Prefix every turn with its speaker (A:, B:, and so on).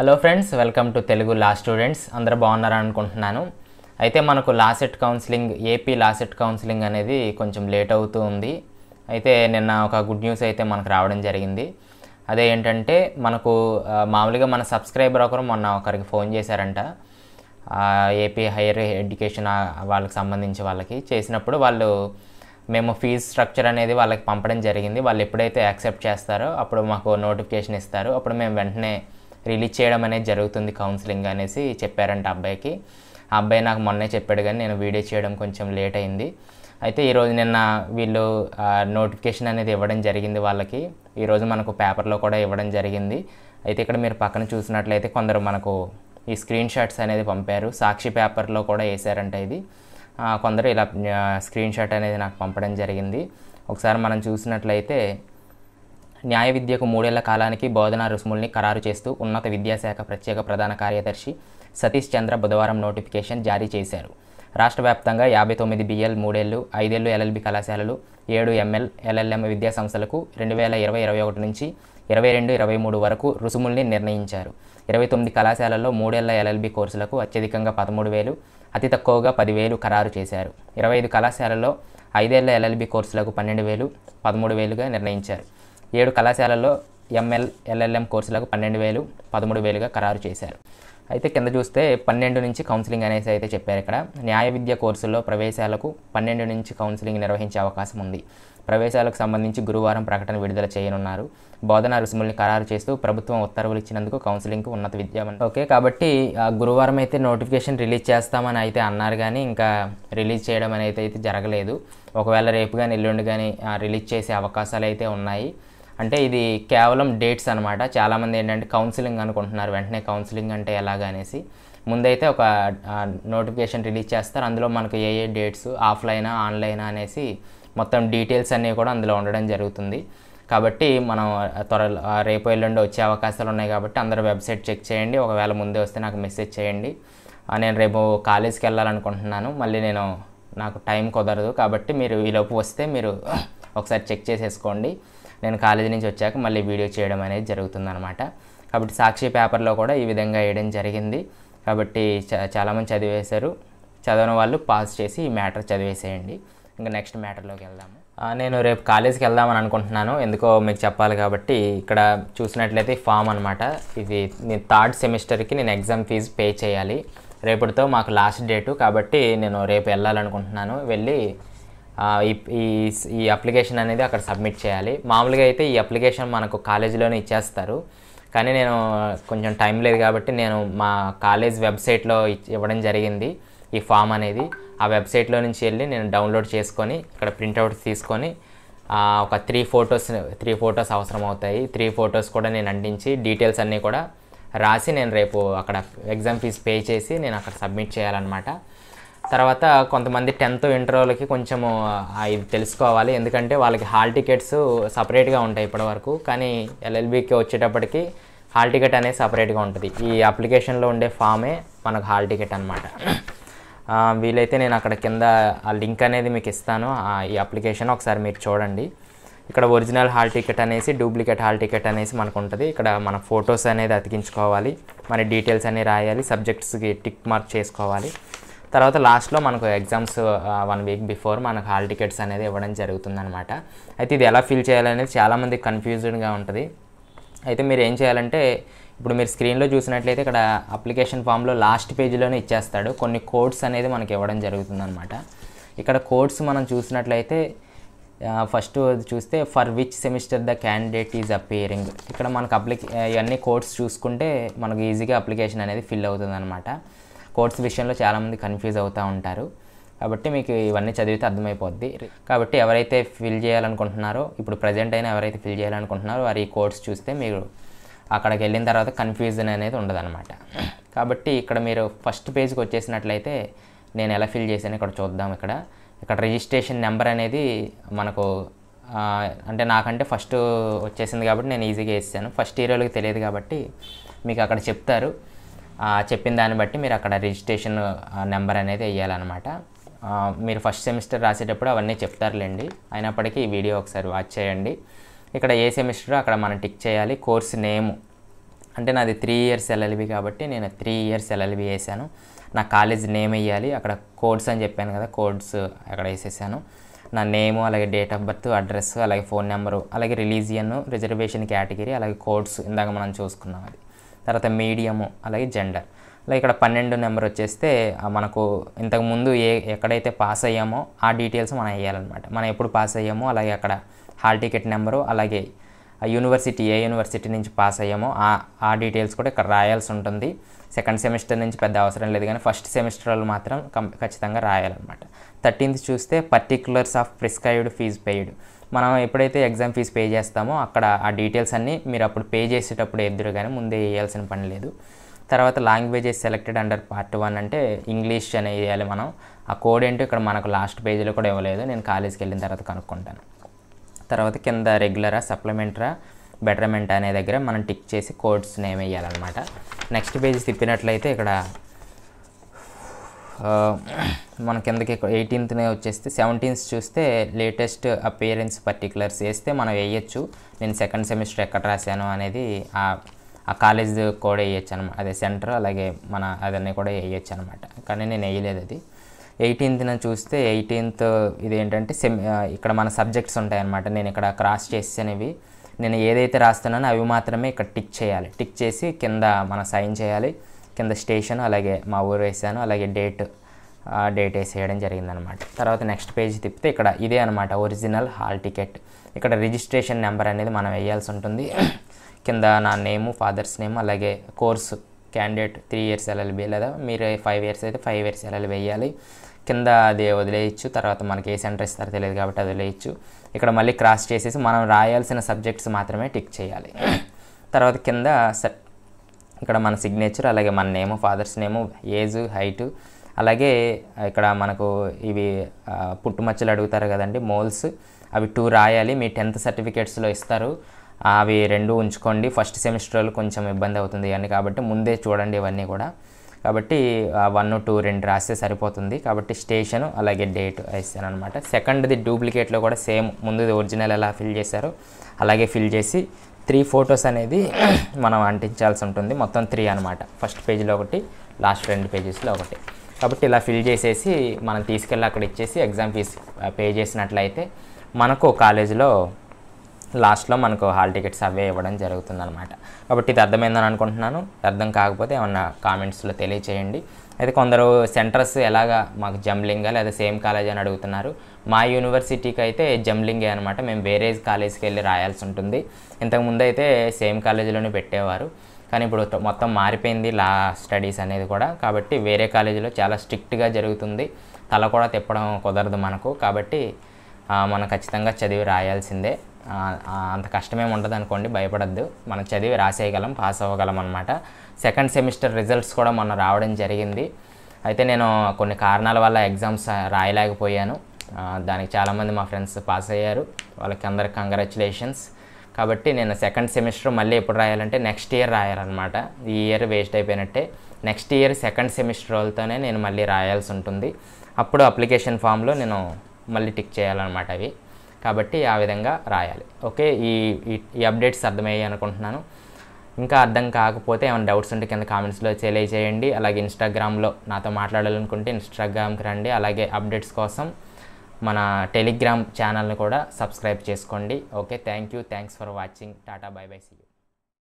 A: hello friends welcome to Telugu law students అందరూ బాగున్నారని అనుకుంటున్నాను అయితే మనకు LAWCET counselling AP LAWCET counselling అనేది కొంచెం లేట్ అవుతూ ఉంది అయితే నిన్న ఒక గుడ్ న్యూస్ అయితే మనకు రావడం జరిగింది అదే ఏంటంటే మనకు మామూలుగా మన సబ్స్క్రైబర్ ఒకరు మొన్న ఒకరికి ఫోన్ చేశారంట ఏపీ హైయర్ ఎడ్యుకేషన్ వాళ్ళకి సంబంధించి వాళ్ళకి చేసినప్పుడు వాళ్ళు మేము ఫీజ్ స్ట్రక్చర్ అనేది వాళ్ళకి పంపడం జరిగింది వాళ్ళు ఎప్పుడైతే యాక్సెప్ట్ చేస్తారో అప్పుడు మాకు నోటిఫికేషన్ ఇస్తారు అప్పుడు మేము వెంటనే రిలీజ్ చేయడం అనేది జరుగుతుంది కౌన్సిలింగ్ అనేసి చెప్పారంట అబ్బాయికి ఆ అబ్బాయి నాకు మొన్నే చెప్పాడు కానీ నేను వీడియో చేయడం కొంచెం లేట్ అయింది అయితే ఈరోజు నిన్న వీళ్ళు నోటిఫికేషన్ అనేది ఇవ్వడం జరిగింది వాళ్ళకి ఈరోజు మనకు పేపర్లో కూడా ఇవ్వడం జరిగింది అయితే ఇక్కడ మీరు పక్కన చూసినట్లయితే కొందరు మనకు ఈ స్క్రీన్ షాట్స్ అనేది పంపారు సాక్షి పేపర్లో కూడా వేశారంట ఇది కొందరు ఇలా స్క్రీన్ షాట్ అనేది నాకు పంపడం జరిగింది ఒకసారి మనం చూసినట్లయితే న్యాయ విద్యకు మూడేళ్ల కాలానికి బోధనా రుసుముల్ని ఖరారు చేస్తూ ఉన్నత విద్యాశాఖ ప్రత్యేక ప్రధాన కార్యదర్శి సతీష్ చంద్ర బుధవారం నోటిఫికేషన్ జారీ చేశారు రాష్ట్ర వ్యాప్తంగా యాభై తొమ్మిది బిఎల్ మూడేళ్లు ఐదేళ్లు ఎల్ఎల్బి కళాశాలలు ఏడు ఎంఎల్ ఎల్ఎల్ఎం విద్యా సంస్థలకు రెండు వేల ఇరవై ఇరవై ఒకటి నుంచి ఇరవై రెండు ఇరవై మూడు వరకు రుసుముల్ని నిర్ణయించారు ఇరవై తొమ్మిది కళాశాలల్లో మూడేళ్ల ఎల్ఎల్బి కోర్సులకు అత్యధికంగా పదమూడు వేలు అతి తక్కువగా పదివేలు ఖరారు చేశారు ఇరవై ఐదు కళాశాలల్లో ఐదేళ్ల ఎల్ఎల్బి కోర్సులకు పన్నెండు వేలు పదమూడు వేలుగా నిర్ణయించారు ఏడు కళాశాలల్లో ఎంఎల్ ఎల్ఎల్ఎం కోర్సులకు పన్నెండు వేలు పదమూడు వేలుగా ఖరారు చేశారు అయితే కింద చూస్తే పన్నెండు నుంచి కౌన్సిలింగ్ అనేసి అయితే చెప్పారు ఇక్కడ న్యాయ విద్య కోర్సుల్లో ప్రవేశాలకు పన్నెండు నుంచి కౌన్సిలింగ్ నిర్వహించే అవకాశం ఉంది ప్రవేశాలకు సంబంధించి గురువారం ప్రకటన విడుదల చేయనున్నారు బోధనా రుసుముల్ని ఖరారు చేస్తూ ప్రభుత్వం ఉత్తర్వులు ఇచ్చినందుకు కౌన్సిలింగ్ ఉన్నత విద్యా ఓకే కాబట్టి గురువారం అయితే నోటిఫికేషన్ రిలీజ్ చేస్తామని అయితే అన్నారు కానీ ఇంకా రిలీజ్ చేయడం అనేది అయితే జరగలేదు ఒకవేళ రేపు కానీ ఎల్లుండి కానీ రిలీజ్ చేసే అవకాశాలు అయితే ఉన్నాయి అంటే ఇది కేవలం డేట్స్ అనమాట చాలామంది ఏంటంటే కౌన్సిలింగ్ అనుకుంటున్నారు వెంటనే కౌన్సిలింగ్ అంటే ఎలాగనేసి ముందైతే ఒక నోటిఫికేషన్ రిలీజ్ చేస్తారు అందులో మనకు ఏ ఏ డేట్స్ ఆఫ్లైన్ ఆన్లైన్ అనేసి మొత్తం డీటెయిల్స్ అన్నీ కూడా అందులో ఉండడం జరుగుతుంది కాబట్టి మనం త్వర రేపు ఎల్లుండి వచ్చే అవకాశాలు ఉన్నాయి కాబట్టి అందరూ వెబ్సైట్ చెక్ చేయండి ఒకవేళ ముందే వస్తే నాకు మెసేజ్ చేయండి నేను రేపు కాలేజీకి వెళ్ళాలనుకుంటున్నాను మళ్ళీ నేను నాకు టైం కుదరదు కాబట్టి మీరు ఈలోపు వస్తే మీరు ఒకసారి చెక్ చేసేసుకోండి నేను కాలేజీ నుంచి వచ్చాక మళ్ళీ వీడియో చేయడం అనేది జరుగుతుందనమాట కాబట్టి సాక్షి పేపర్లో కూడా ఈ విధంగా వేయడం జరిగింది కాబట్టి చాలామంది చదివేశారు చదవని వాళ్ళు పాస్ చేసి ఈ మ్యాటర్ చదివేసేయండి ఇంకా నెక్స్ట్ మ్యాటర్లోకి వెళ్దాము నేను రేపు కాలేజీకి వెళ్దామని అనుకుంటున్నాను ఎందుకో మీకు చెప్పాలి కాబట్టి ఇక్కడ చూసినట్లయితే ఫామ్ అనమాట ఇది నేను థర్డ్ సెమిస్టర్కి నేను ఎగ్జామ్ ఫీజు పే చేయాలి రేపటితో మాకు లాస్ట్ డేటు కాబట్టి నేను రేపు వెళ్ళాలనుకుంటున్నాను వెళ్ళి ఈ ఈ అప్లికేషన్ అనేది అక్కడ సబ్మిట్ చేయాలి మామూలుగా అయితే ఈ అప్లికేషన్ మనకు కాలేజీలోనే ఇచ్చేస్తారు కానీ నేను కొంచెం టైం లేదు కాబట్టి నేను మా కాలేజ్ వెబ్సైట్లో ఇవ్వడం జరిగింది ఈ ఫామ్ అనేది ఆ వెబ్సైట్లో నుంచి వెళ్ళి నేను డౌన్లోడ్ చేసుకొని ఇక్కడ ప్రింట్అవుట్ తీసుకొని ఒక త్రీ ఫొటోస్ త్రీ ఫొటోస్ అవసరం అవుతాయి త్రీ ఫొటోస్ కూడా నేను అంటించి డీటెయిల్స్ అన్నీ కూడా రాసి నేను రేపు అక్కడ ఎగ్జామ్ ఫీజు పే చేసి నేను అక్కడ సబ్మిట్ చేయాలన్నమాట తర్వాత కొంతమంది టెన్త్ వాళ్ళకి కొంచెము ఇది తెలుసుకోవాలి ఎందుకంటే వాళ్ళకి హాల్ టికెట్స్ సపరేట్గా ఉంటాయి ఇప్పటివరకు కానీ ఎల్ఎల్బికి వచ్చేటప్పటికి హాల్ టికెట్ అనేది సపరేట్గా ఉంటుంది ఈ అప్లికేషన్లో ఉండే ఫామే మనకు హాల్ టికెట్ అనమాట వీలైతే నేను అక్కడ కింద ఆ లింక్ అనేది మీకు ఇస్తాను ఈ అప్లికేషన్ ఒకసారి మీరు చూడండి ఇక్కడ ఒరిజినల్ హాల్ టికెట్ అనేసి డూప్లికేట్ హాల్ టికెట్ అనేసి మనకు ఉంటుంది ఇక్కడ మన ఫొటోస్ అనేది అతికించుకోవాలి మన డీటెయిల్స్ అనేవి రాయాలి సబ్జెక్ట్స్కి టిక్ మార్క్ చేసుకోవాలి తర్వాత లాస్ట్లో మనకు ఎగ్జామ్స్ వన్ వీక్ బిఫోర్ మనకు హాల్ టికెట్స్ అనేది ఇవ్వడం జరుగుతుందనమాట అయితే ఇది ఎలా ఫిల్ చేయాలనేది చాలామంది కన్ఫ్యూజ్డ్గా ఉంటుంది అయితే మీరు ఏం చేయాలంటే ఇప్పుడు మీరు స్క్రీన్లో చూసినట్లయితే ఇక్కడ అప్లికేషన్ ఫామ్లో లాస్ట్ పేజీలోనే ఇచ్చేస్తాడు కొన్ని కోడ్స్ అనేది మనకి ఇవ్వడం జరుగుతుందనమాట ఇక్కడ కోడ్స్ మనం చూసినట్లయితే ఫస్ట్ చూస్తే for which semester the candidate is appearing ఇక్కడ మనకు అప్లికే ఇవన్నీ కోడ్స్ చూసుకుంటే మనకు ఈజీగా అప్లికేషన్ అనేది ఫిల్ అవుతుందన్నమాట కోర్స్ విషయంలో చాలామంది కన్ఫ్యూజ్ అవుతూ ఉంటారు కాబట్టి మీకు ఇవన్నీ చదివితే అర్థమైపోద్ది కాబట్టి ఎవరైతే ఫిల్ చేయాలనుకుంటున్నారో ఇప్పుడు ప్రజెంట్ అయినా ఎవరైతే ఫిల్ చేయాలనుకుంటున్నారో వారి ఈ కోర్స్ చూస్తే మీరు అక్కడికి వెళ్ళిన తర్వాత కన్ఫ్యూజన్ అనేది ఉండదన్నమాట కాబట్టి ఇక్కడ మీరు ఫస్ట్ పేజ్కి వచ్చేసినట్లయితే నేను ఎలా ఫిల్ చేశాను ఇక్కడ చూద్దాం ఇక్కడ ఇక్కడ రిజిస్ట్రేషన్ నెంబర్ అనేది మనకు అంటే నాకంటే ఫస్ట్ వచ్చేసింది కాబట్టి నేను ఈజీగా వేసాను ఫస్ట్ వాళ్ళకి తెలియదు కాబట్టి మీకు అక్కడ చెప్తారు చెప్పిన దాన్ని బట్టి మీరు అక్కడ రిజిస్ట్రేషన్ నెంబర్ అనేది వేయాలన్నమాట మీరు ఫస్ట్ సెమిస్టర్ రాసేటప్పుడు అవన్నీ చెప్తారులేండి అయినప్పటికీ ఈ వీడియో ఒకసారి వాచ్ చేయండి ఇక్కడ ఏ సెమిస్టర్ అక్కడ మనం టిక్ చేయాలి కోర్స్ నేమ్ అంటే నాది త్రీ ఇయర్స్ ఎల్ఎల్బి కాబట్టి నేను త్రీ ఇయర్స్ ఎల్ఎల్బి వేసాను నా కాలేజ్ నేమ్ వేయాలి అక్కడ కోడ్స్ అని చెప్పాను కదా కోడ్స్ అక్కడ వేసేసాను నా నేము అలాగే డేట్ ఆఫ్ బర్త్ అడ్రస్ అలాగే ఫోన్ నెంబరు అలాగే రిలీజియన్ రిజర్వేషన్ కేటగిరీ అలాగే కోడ్స్ ఇందాక మనం చూసుకున్నాం అది తర్వాత మీడియము అలాగే జెండర్ అలాగే ఇక్కడ పన్నెండు నెంబర్ వచ్చేస్తే మనకు ఇంతకుముందు ఏ ఎక్కడైతే పాస్ అయ్యామో ఆ డీటెయిల్స్ మనం వేయాలన్నమాట మనం ఎప్పుడు పాస్ అయ్యామో అలాగే అక్కడ హాల్ టికెట్ నెంబరు అలాగే ఆ యూనివర్సిటీ ఏ యూనివర్సిటీ నుంచి పాస్ అయ్యామో ఆ ఆ డీటెయిల్స్ కూడా ఇక్కడ రాయాల్సి ఉంటుంది సెకండ్ సెమిస్టర్ నుంచి పెద్ద అవసరం లేదు కానీ ఫస్ట్ సెమిస్టర్లో మాత్రం ఖచ్చితంగా రాయాలన్నమాట థర్టీన్త్ చూస్తే particulars of prescribed fee paid మనం ఎప్పుడైతే ఎగ్జామ్ ఫీజు పే చేస్తామో అక్కడ ఆ డీటెయిల్స్ అన్నీ మీరు అప్పుడు పే చేసేటప్పుడు ఎదురు కానీ ముందే వేయాల్సిన పని లేదు తర్వాత languages selected under part one అంటే ఇంగ్లీష్ అనేది వేయాలి మనం ఆ కోడ్ ఏంటో ఇక్కడ మనకు లాస్ట్ పేజీలో కూడా ఇవ్వలేదు నేను కాలేజీకి వెళ్ళిన తర్వాత కనుక్కుంటాను తర్వాత కింద రెగ్యులరా సప్లిమెంటరా బెటర్మెంట్ అనే దగ్గర మనం టిక్ చేసి కోడ్స్ నేమ్ వేయాలన్నమాట నెక్స్ట్ పేజ్ తిప్పినట్లయితే ఇక్కడ మన కిందకి ఎయిటీన్త్నే వచ్చేస్తే సెవెంటీన్త్ చూస్తే లేటెస్ట్ అపియరెన్స్ పర్టికులర్స్ వేస్తే మనం వేయచ్చు నేను సెకండ్ సెమిస్టర్ ఎక్కడ రాశాను అనేది ఆ ఆ కాలేజ్ కూడా వేయచ్చు అనమాట అదే సెంటర్ అలాగే మన అదన్నీ కూడా వేయచ్చు అనమాట కానీ నేను వేయలేదు అది ఎయిటీన్త్న చూస్తే ఎయిటీన్త్ ఇది ఏంటంటే సెమ్ ఇక్కడ మన సబ్జెక్ట్స్ ఉంటాయన్నమాట నేను ఇక్కడ క్రాస్ చేసేవి నేను ఏదైతే రాస్తున్నానో అవి మాత్రమే ఇక్కడ టిక్ చేయాలి టిక్ చేసి కింద మన సైన్ చేయాలి కింద స్టేషన్ అలాగే మా ఊరు వేసాను అలాగే డేట్ డేట్ వేసేయడం జరిగిందనమాట తర్వాత నెక్స్ట్ పేజ్ తిప్పితే ఇక్కడ ఇదే అనమాట ఒరిజినల్ హాల్ టికెట్ ఇక్కడ రిజిస్ట్రేషన్ నెంబర్ అనేది మనం వేయాల్సి ఉంటుంది కింద నా నేము ఫాదర్స్ నేమ్ అలాగే course candidate three years LLB లేదా మీరు ఫైవ్ ఇయర్స్ అయితే ఫైవ్ ఇయర్స్ ఎల్ఎల్బి వేయాలి కింద అది వదిలేయచ్చు తర్వాత మనకి ఏ సెంటర్ ఇస్తారో తెలియదు కాబట్టి అది వదిలేయచ్చు ఇక్కడ మళ్ళీ క్రాస్ చేసేసి మనం రాయాల్సిన సబ్జెక్ట్స్ మాత్రమే టిక్ చేయాలి తర్వాత కింద ఇక్కడ మన సిగ్నేచర్ అలాగే మన name father's name age height అలాగే ఇక్కడ మనకు ఇవి పుట్టుమచ్చలు అడుగుతారు కదండి మోల్స్ అవి టూ రాయాలి మీ టెన్త్ సర్టిఫికేట్స్లో ఇస్తారు అవి రెండు ఉంచుకోండి ఫస్ట్ సెమిస్టర్లో కొంచెం ఇబ్బంది అవుతుంది ఇవన్నీ కాబట్టి ముందే చూడండి ఇవన్నీ కూడా కాబట్టి వన్ టూ రెండు రాస్తే సరిపోతుంది కాబట్టి స్టేషన్ అలాగే డేట్ వేస్తాను అనమాట సెకండ్ది డూప్లికేట్లో కూడా సేమ్ ముందుది ఒరిజినల్ ఎలా ఫిల్ చేశారో అలాగే ఫిల్ చేసి త్రీ ఫొటోస్ అనేది మనం అంటించాల్సి ఉంటుంది మొత్తం త్రీ అనమాట ఫస్ట్ పేజీలో ఒకటి లాస్ట్ రెండు పేజెస్లో ఒకటి కాబట్టి ఇలా ఫిల్ చేసేసి మనం తీసుకెళ్ళి అక్కడ ఇచ్చేసి ఎగ్జామ్ ఫీజు పే చేసినట్లయితే మనకు కాలేజీలో లాస్ట్లో మనకు హాల్ టికెట్స్ అవే ఇవ్వడం జరుగుతుందనమాట కాబట్టి ఇది అర్థమైందని అనుకుంటున్నాను అర్థం కాకపోతే ఏమన్నా కామెంట్స్లో తెలియచేయండి అయితే కొందరు సెంటర్స్ ఎలాగా మాకు జంబ్లింగా లేదా సేమ్ కాలేజ్ అని అడుగుతున్నారు మా యూనివర్సిటీకి అయితే జంబ్లింగే అనమాట మేము వేరే కాలేజ్కి వెళ్ళి రాయాల్సి ఉంటుంది ఇంతకుముందు అయితే సేమ్ కాలేజీలోనే పెట్టేవారు కానీ ఇప్పుడు మొత్తం మారిపోయింది లా స్టడీస్ అనేది కూడా కాబట్టి వేరే కాలేజీలో చాలా స్ట్రిక్ట్గా జరుగుతుంది తల కూడా తిప్పడం కుదరదు మనకు కాబట్టి మనం ఖచ్చితంగా చదివి రాయాల్సిందే అంత కష్టమేమి ఉండదు అనుకోండి భయపడద్దు మనం చదివి రాసేయగలం పాస్ అవ్వగలం అనమాట సెకండ్ సెమిస్టర్ రిజల్ట్స్ కూడా మొన్న రావడం జరిగింది అయితే నేను కొన్ని కారణాల వల్ల ఎగ్జామ్స్ రాయలేకపోయాను దానికి చాలామంది మా ఫ్రెండ్స్ పాస్ అయ్యారు వాళ్ళకి అందరికి కంగ్రాచులేషన్స్ కాబట్టి నేను సెకండ్ సెమిస్టర్ మళ్ళీ ఎప్పుడు రాయాలంటే నెక్స్ట్ ఇయర్ రాయాలన్నమాట ఈ ఇయర్ వేస్ట్ అయిపోయినట్టే నెక్స్ట్ ఇయర్ సెకండ్ సెమిస్టర్ వాళ్ళతోనే నేను మళ్ళీ రాయాల్సి ఉంటుంది అప్పుడు అప్లికేషన్ ఫామ్లో నేను మళ్ళీ టిక్ చేయాలన్నమాట అవి కాబట్టి ఆ విధంగా రాయాలి ఓకే ఈ ఈ అప్డేట్స్ అర్థమయ్యాయి అనుకుంటున్నాను ఇంకా అర్థం కాకపోతే ఏమైనా డౌట్స్ ఉంటే కింద కామెంట్స్లో తెలియజేయండి అలాగే ఇన్స్టాగ్రామ్లో నాతో మాట్లాడాలనుకుంటే ఇన్స్టాగ్రామ్కి రండి అలాగే అప్డేట్స్ కోసం మన టెలిగ్రామ్ ఛానల్ని కూడా సబ్స్క్రైబ్ చేసుకోండి okay thank you thanks for watching tata bye bye see